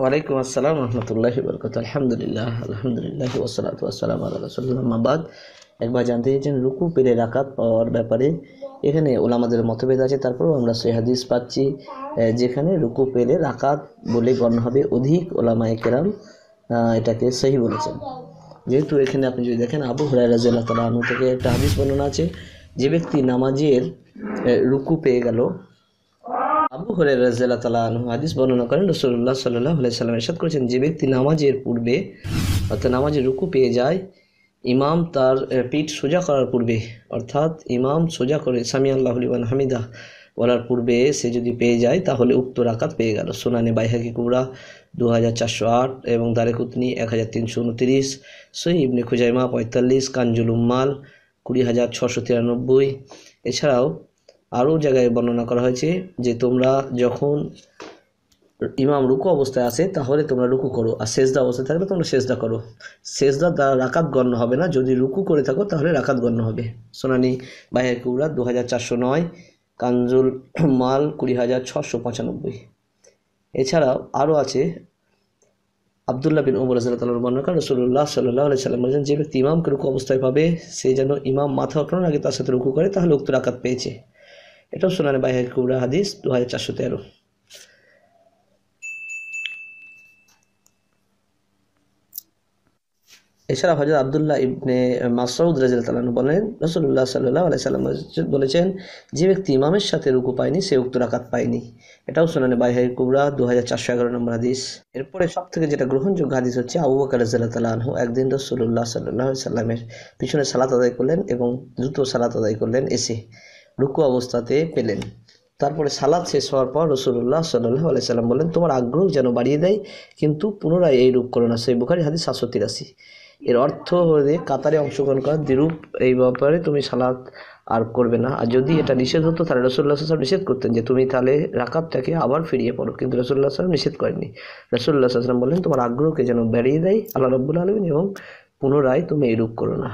ওয়ালাইকুম আসসালাম রহমতুল্লাহ বরকত আলহামদুলিল্লাহ আলহামদুলিল্লাহ ওসালাত ওয়াসালাম আল্লাহ একবার জানতে চেয়েছেন রুকু পেলে রাকাত পাওয়ার ব্যাপারে এখানে ওলামাদের মতভেদ আছে তারপরও আমরা হাদিস পাচ্ছি যেখানে রুকু পেলে রাকাত বলে গণ্য হবে অধিক ওলামা কেরাম এটাকে সহি বলেছেন যেহেতু এখানে আপনি যদি দেখেন আবু হরাই রাজিয়াল্লাহ তালা আনু থেকে একটা হাদিস বর্ণনা আছে যে ব্যক্তি নামাজের রুকু পেয়ে গেল আবু হরে রাজিয়াল তালা আনহু হাদিস বর্ণনা করেন রসুল্লাহ সাল্লাহ সাল্লাম এরশাদ করেছেন যে ব্যক্তি নামাজের পূর্বে অর্থাৎ নামাজের রুকু পেয়ে যায় ইমাম তার পিঠ সোজা করার পূর্বে অর্থাৎ ইমাম সোজা করে সামি আল্লাহ আলিবান হামিদা বলার পূর্বে সে যদি পেয়ে যায় তাহলে উক্ত রাকাত পেয়ে গেল সোনানে বাইহাকি কুবরা দু হাজার চারশো আট এবং দারেকুতনি এক হাজার তিনশো উনতিরিশ সই ইবনে খুজাইমা পঁয়তাল্লিশ কাঞ্জুল উম্মাল কুড়ি হাজার ছশো তিরানব্বই এছাড়াও আরও জায়গায় বর্ণনা করা হয়েছে যে তোমরা যখন ইমাম রুকু অবস্থায় আছে তাহলে তোমরা রুকু করো আর সেজদা অবস্থায় থাকলে তোমরা সেজদা করো সেজদা দ্বারা রাকাত গণ্য হবে না যদি রুকু করে থাকো তাহলে রাকাত গণ্য হবে সোনানি বাহের কুড়া দু হাজার চারশো নয় কাঞ্জুল মাল কুড়ি হাজার ছশো পঁচানব্বই এছাড়াও আরও আছে আবদুল্লাহ বিন ওমর রাজাল্লাহ বর্ণনা রসুল্লাহ সাল্লাহ সাল্লাম বলেছেন যে ব্যক্তি ইমামকে রুকু অবস্থায় পাবে সে যেন ইমাম মাথা উঠানোর আগে তার সাথে রুকু করে তাহলে উক্ত রাকাত পেয়েছে এটাও সোনানে বাইহা কুবরা হাদিস দু হাজার চারশো তেরো এছাড়া হজরত আবদুল্লাহ ইবনে মাসউদ রাজিয়াল তালানু বলেন রসুল্লাহ সাল্লাহ আলাই সাল্লাম বলেছেন যে ব্যক্তি ইমামের সাথে রুকু পায়নি সে উক্ত রাকাত পায়নি এটাও শোনানে বাইহাই কুবরা দু হাজার চারশো এগারো নম্বর হাদিস এরপরে সব থেকে যেটা গ্রহণযোগ্য হাদিস হচ্ছে আবু বকর রাজিয়াল তালানহু একদিন রসুল্লাহ সাল্লাহ সাল্লামের পিছনে সালাত আদায় করলেন এবং দ্রুত সালাত আদায় করলেন এসে রুকু অবস্থাতে পেলেন তারপরে সালাদ শেষ হওয়ার পর রসুল্লাহ সাল্লাহ আলাই সাল্লাম বলেন তোমার আগ্রহ যেন বাড়িয়ে দেয় কিন্তু পুনরায় এই রূপ করো না সেই বুখারি হাদিস সাতশো তিরাশি এর অর্থ হলে কাতারে অংশগ্রহণ করা দ্বিরূপ এই ব্যাপারে তুমি সালাদ আর করবে না আর যদি এটা নিষেধ হতো তাহলে রসুল্লাহ সাল্লাম নিষেধ করতেন যে তুমি তাহলে রাকাতটাকে আবার ফিরিয়ে পড়ো কিন্তু রসুল্লাহ সাল্লাম নিষেধ করেননি রসুল্লাহ সাল্লাম বলেন তোমার আগ্রহকে যেন বাড়িয়ে দেয় আল্লাহ রব্বুল আলমিন এবং পুনরায় তুমি এই রূপ করো না